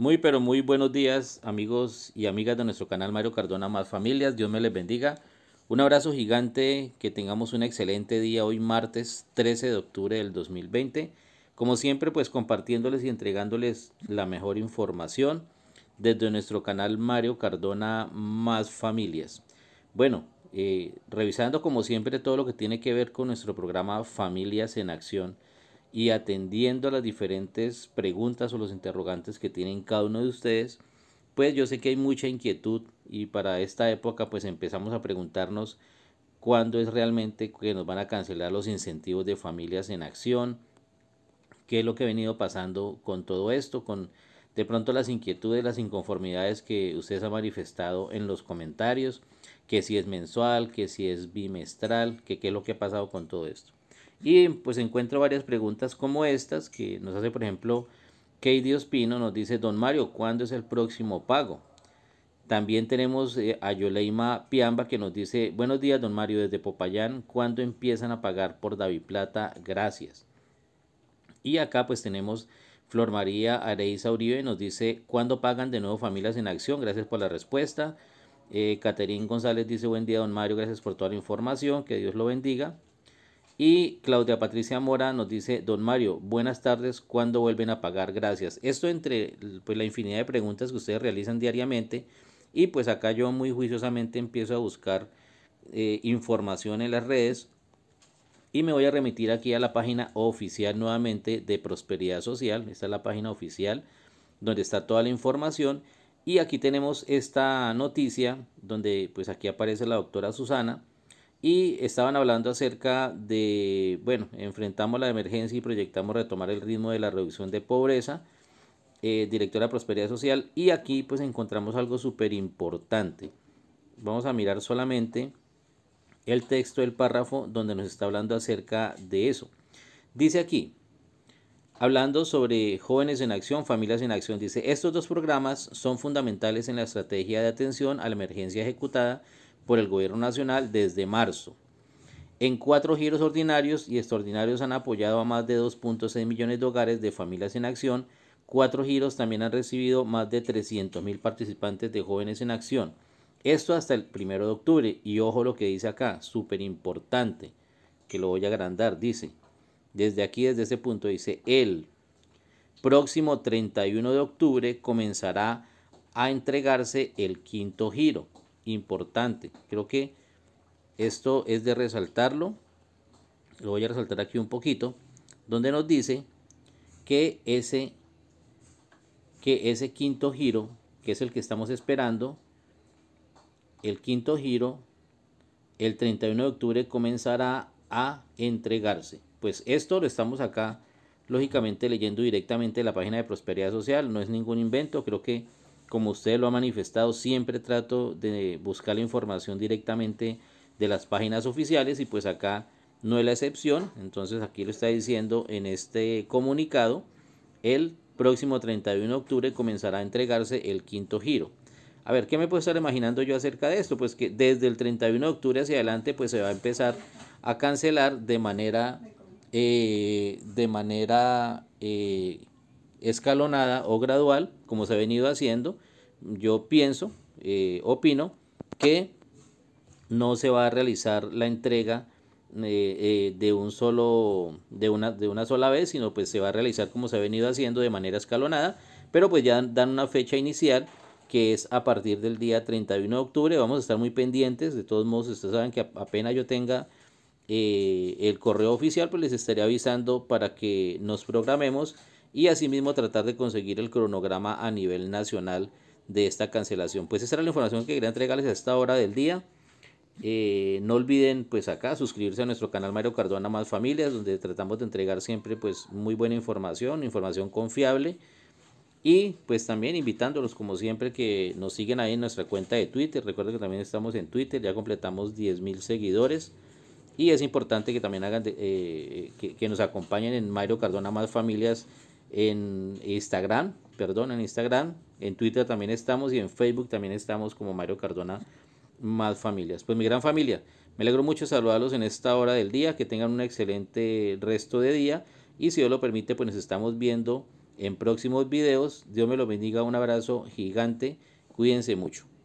Muy, pero muy buenos días, amigos y amigas de nuestro canal Mario Cardona Más Familias. Dios me les bendiga. Un abrazo gigante, que tengamos un excelente día hoy martes 13 de octubre del 2020. Como siempre, pues compartiéndoles y entregándoles la mejor información desde nuestro canal Mario Cardona Más Familias. Bueno, eh, revisando como siempre todo lo que tiene que ver con nuestro programa Familias en Acción y atendiendo a las diferentes preguntas o los interrogantes que tienen cada uno de ustedes, pues yo sé que hay mucha inquietud y para esta época pues empezamos a preguntarnos cuándo es realmente que nos van a cancelar los incentivos de familias en acción, qué es lo que ha venido pasando con todo esto, con de pronto las inquietudes, las inconformidades que ustedes han manifestado en los comentarios, que si es mensual, que si es bimestral, que qué es lo que ha pasado con todo esto. Y pues encuentro varias preguntas como estas que nos hace, por ejemplo, Katie Ospino nos dice, don Mario, ¿cuándo es el próximo pago? También tenemos eh, a Yoleima Piamba que nos dice, buenos días, don Mario, desde Popayán, ¿cuándo empiezan a pagar por David Plata? Gracias. Y acá pues tenemos Flor María Areiza Uribe, nos dice, ¿cuándo pagan de nuevo Familias en Acción? Gracias por la respuesta. Eh, Caterín González dice, buen día, don Mario, gracias por toda la información, que Dios lo bendiga. Y Claudia Patricia Mora nos dice, don Mario, buenas tardes, ¿cuándo vuelven a pagar? Gracias. Esto entre pues, la infinidad de preguntas que ustedes realizan diariamente y pues acá yo muy juiciosamente empiezo a buscar eh, información en las redes y me voy a remitir aquí a la página oficial nuevamente de Prosperidad Social. Esta es la página oficial donde está toda la información. Y aquí tenemos esta noticia donde pues aquí aparece la doctora Susana y estaban hablando acerca de, bueno, enfrentamos la emergencia y proyectamos retomar el ritmo de la reducción de pobreza, eh, directora de Prosperidad Social, y aquí pues encontramos algo súper importante. Vamos a mirar solamente el texto del párrafo donde nos está hablando acerca de eso. Dice aquí, hablando sobre jóvenes en acción, familias en acción, dice, estos dos programas son fundamentales en la estrategia de atención a la emergencia ejecutada por el Gobierno Nacional desde marzo. En cuatro giros ordinarios y extraordinarios han apoyado a más de 2.6 millones de hogares de familias en acción. Cuatro giros también han recibido más de 300 mil participantes de jóvenes en acción. Esto hasta el primero de octubre. Y ojo lo que dice acá, súper importante, que lo voy a agrandar, dice. Desde aquí, desde ese punto, dice, el próximo 31 de octubre comenzará a entregarse el quinto giro importante. Creo que esto es de resaltarlo. Lo voy a resaltar aquí un poquito. Donde nos dice que ese, que ese quinto giro, que es el que estamos esperando, el quinto giro, el 31 de octubre comenzará a entregarse. Pues esto lo estamos acá, lógicamente, leyendo directamente de la página de Prosperidad Social. No es ningún invento. Creo que como usted lo ha manifestado, siempre trato de buscar la información directamente de las páginas oficiales y pues acá no es la excepción. Entonces aquí lo está diciendo en este comunicado, el próximo 31 de octubre comenzará a entregarse el quinto giro. A ver, ¿qué me puedo estar imaginando yo acerca de esto? Pues que desde el 31 de octubre hacia adelante pues se va a empezar a cancelar de manera, eh, de manera eh, escalonada o gradual, como se ha venido haciendo, yo pienso, eh, opino, que no se va a realizar la entrega eh, eh, de un solo, de una, de una sola vez, sino pues se va a realizar como se ha venido haciendo de manera escalonada, pero pues ya dan una fecha inicial que es a partir del día 31 de octubre. Vamos a estar muy pendientes. De todos modos, ustedes saben que apenas yo tenga el correo oficial, pues les estaré avisando para que nos programemos y asimismo tratar de conseguir el cronograma a nivel nacional de esta cancelación. Pues esa era la información que quería entregarles a esta hora del día. Eh, no olviden pues acá suscribirse a nuestro canal Mario Cardona Más Familias, donde tratamos de entregar siempre pues muy buena información, información confiable. Y pues también invitándolos como siempre que nos siguen ahí en nuestra cuenta de Twitter. Recuerden que también estamos en Twitter, ya completamos 10.000 seguidores. Y es importante que también hagan eh, que, nos acompañen en Mario Cardona Más Familias en Instagram, perdón, en Instagram, en Twitter también estamos y en Facebook también estamos como Mario Cardona Más Familias. Pues mi gran familia, me alegro mucho saludarlos en esta hora del día, que tengan un excelente resto de día y si Dios lo permite, pues nos estamos viendo en próximos videos. Dios me lo bendiga, un abrazo gigante, cuídense mucho.